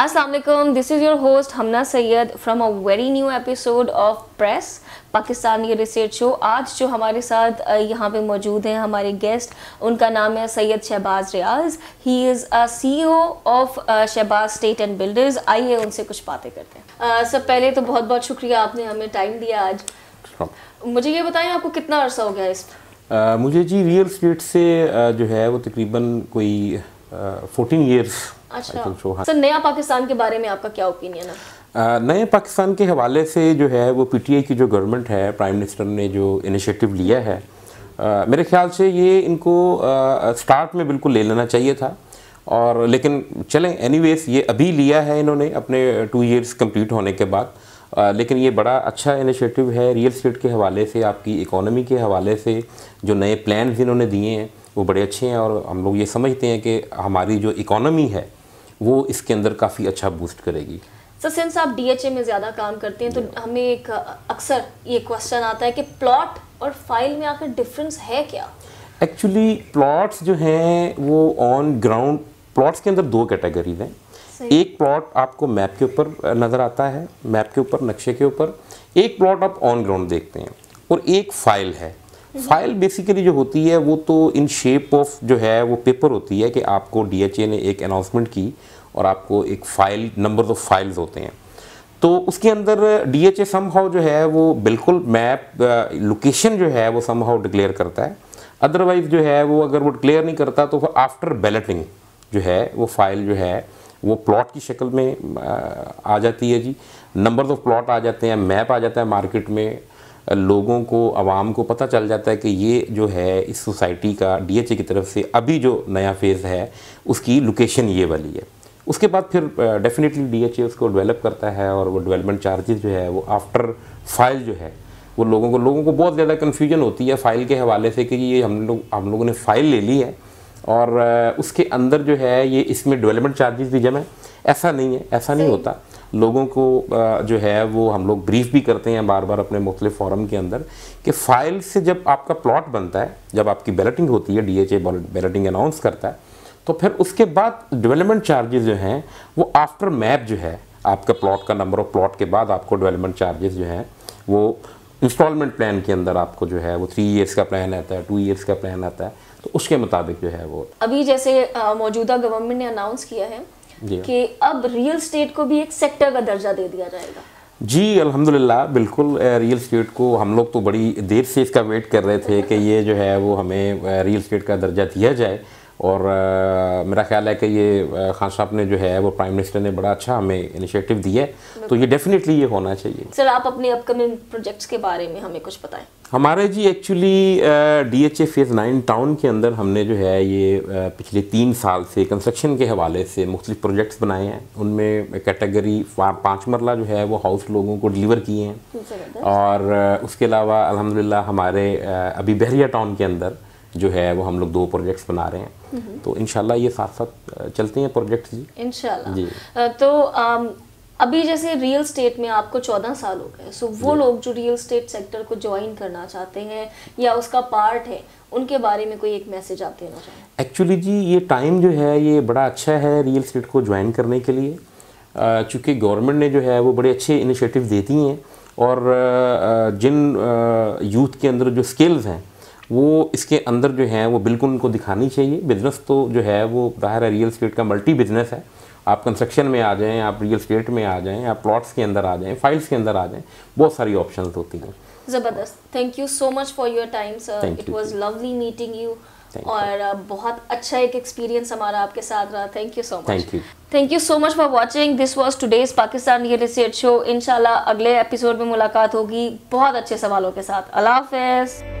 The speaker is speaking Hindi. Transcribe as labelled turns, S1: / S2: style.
S1: Aslam this is your host Hamna Syed from a very new episode of press Pakistani research show आज जो हमारे साथ यहाँ पे मौजूद हैं हमारे गेस्ट उनका नाम है Syed Shahbaz Riaz he is e a CEO of Shahbaz state and builders आइए उनसे कुछ बातें करते हैं uh, सब पहले तो बहुत बहुत शुक्रिया आपने हमें टाइम दिया आज मुझे ये बताएं आपको कितना अर्सा हो गया इस
S2: uh, मुझे जी रियल स्टेट से uh, जो है वो तकरीबन कोई फोर्टीन ईयर्स
S1: सर नया पाकिस्तान के बारे में आपका क्या ओपिनियन है
S2: uh, नए पाकिस्तान के हवाले से जो है वो आई की जो गवर्नमेंट है प्राइम मिनिस्टर ने जो इनिशिएटिव लिया है आ, uh, मेरे ख्याल से ये इनको आ, uh, स्टार्ट में बिल्कुल ले लेना चाहिए था और लेकिन चलें एनीवेज ये अभी लिया है इन्होंने अपने टू इयर्स कंप्लीट होने के बाद आ, लेकिन ये बड़ा अच्छा इनिशिएटिव है रियल स्टेट के हवाले से आपकी इकोनॉमी के हवाले से जो नए प्लान्स इन्होंने दिए हैं वो बड़े अच्छे हैं और हम लोग ये समझते हैं कि हमारी जो इकोनॉमी है वो इसके अंदर काफ़ी अच्छा बूस्ट करेगी
S1: सर सिंस आप डी में ज़्यादा काम करते हैं तो हमें एक अक्सर ये क्वेश्चन आता है कि प्लॉट और फाइल में आखिर डिफरेंस है क्या
S2: एक्चुअली प्लॉट्स जो हैं वो ऑन ग्राउंड प्लॉट्स के अंदर दो कैटेगरीज हैं एक प्लॉट आपको मैप के ऊपर नज़र आता है मैप के ऊपर नक्शे के ऊपर एक प्लॉट आप ऑन ग्राउंड देखते हैं और एक फाइल है फाइल बेसिकली जो होती है वो तो इन शेप ऑफ जो है वो पेपर होती है कि आपको डीएचए ने एक अनाउंसमेंट की और आपको एक फाइल नंबर ऑफ फाइल्स होते हैं तो उसके अंदर D H A some how है वो बिल्कुल मैप लोकेशन जो है वो सम हाउ डिक्लेयर करता है अदरवाइज जो है वो अगर वो डिक्लेयर नहीं करता तो आफ्टर बैलेटिंग जो है वो फाइल जो है वो प्लॉट की शक्ल में आ जाती है जी नंबर ऑफ प्लॉट आ जाते हैं मैप आ जाता है मार्केट में लोगों को आवाम को पता चल जाता है कि ये जो है इस सोसाइटी का डीएचए की तरफ से अभी जो नया फेज़ है उसकी लोकेशन ये वाली है उसके बाद फिर डेफिनेटली डीएचए उसको डेवलप करता है और वो डेवलपमेंट चार्जेस जो है वो आफ्टर फाइल जो है वो लोगों को लोगों को बहुत ज़्यादा कन्फ्यूजन होती है फ़ाइल के हवाले से कि ये हम लोग हम लोगों ने फ़ाइल ले ली है और उसके अंदर जो है ये इसमें डेवलपमेंट चार्जेस भी जमा है ऐसा नहीं है ऐसा नहीं होता लोगों को जो है वो हम लोग ब्रीफ भी करते हैं बार बार अपने मुख्तलिफ फॉरम के अंदर कि फाइल से जब आपका प्लॉट बनता है जब आपकी बैलेटिंग होती है D H A balloting announce करता है तो फिर उसके बाद डेवलपमेंट चार्जेस जो हैं वो आफ्टर मैप जो है आपका प्लॉट का नंबर ऑफ प्लॉट के बाद आपको डेवलपमेंट चार्जेस जो हैं वो इंस्टॉलमेंट प्लान के अंदर आपको जो है वो थ्री इयर्स का प्लान आता है टू इयर्स का प्लान आता है तो उसके मुताबिक जो है वो
S1: अभी जैसे मौजूदा गवर्नमेंट ने अनाउंस किया है कि अब रियल स्टेट को भी एक सेक्टर का दर्जा दे दिया जाएगा
S2: जी अल्हम्दुलिल्लाह बिल्कुल रियल स्टेट को हम लोग तो बड़ी देर से इसका वेट कर रहे थे कि ये जो है वो हमें रियल स्टेट का दर्जा दिया जाए और आ, मेरा ख्याल है कि ये खान साहब ने जो है वो प्राइम मिनिस्टर ने बड़ा अच्छा हमें इनिशिएटिव दिया है तो ये डेफिनेटली ये होना चाहिए
S1: सर आप अपने अपकमिंग प्रोजेक्ट्स के बारे में हमें कुछ बताएं
S2: हमारे जी actually D H A phase nine town के अंदर हमने जो है ये पिछले तीन साल से कंस्ट्रक्शन के हवाले से मुख्तलिफ प्रोजेक्ट्स बनाए हैं उनमें कैटेगरी पाँच मरला जो है वो हाउस लोगों को डिलीवर किए हैं और उसके अलावा अलहमदिल्ला हमारे अभी बहरिया टाउन के अंदर जो है वो हम लोग दो प्रोजेक्ट्स बना रहे हैं हम्म। तो इनशाला ये साथ साथ चलते हैं प्रोजेक्ट जी
S1: इनशाला जी तो आम, अभी जैसे रियल स्टेट में आपको चौदह साल हो गए सो वो लोग जो रियल स्टेट सेक्टर को ज्वाइन करना चाहते हैं या उसका पार्ट है उनके बारे में कोई एक मैसेज आप देना
S2: चाहें एक्चुअली जी ये टाइम जो है ये बड़ा अच्छा है रियल स्टेट को ज्वाइन करने के लिए चूँकि गवर्नमेंट ने जो है वो बड़े अच्छे इनिशिएटिव देती हैं और जिन यूथ के अंदर जो स्किल्स हैं वो इसके अंदर जो है वो बिल्कुल उनको दिखानी चाहिए बिज़नेस तो जो है वो बाहर है रियल स्टेट का मल्टी बिज़नेस है आप कंस्ट्रक्शन में आ जाएं आप रियल स्टेट में आ जाएं आप प्लॉट्स के अंदर आ जाएं फाइल्स के अंदर आ जाएं बहुत सारी ऑप्शन होती हैं
S1: ज़बरदस्त thank you so much for your time sir it was lovely meeting you और uh, बहुत अच्छा एक एक्सपीरियंस हमारा आपके साथ रहा thank you so much thank you thank you so much for watching this was today's Pakistan real estate show इनशाला अगले एपिसोड में मुलाकात होगी बहुत अच्छे सवालों के साथ अल्लाह हाफ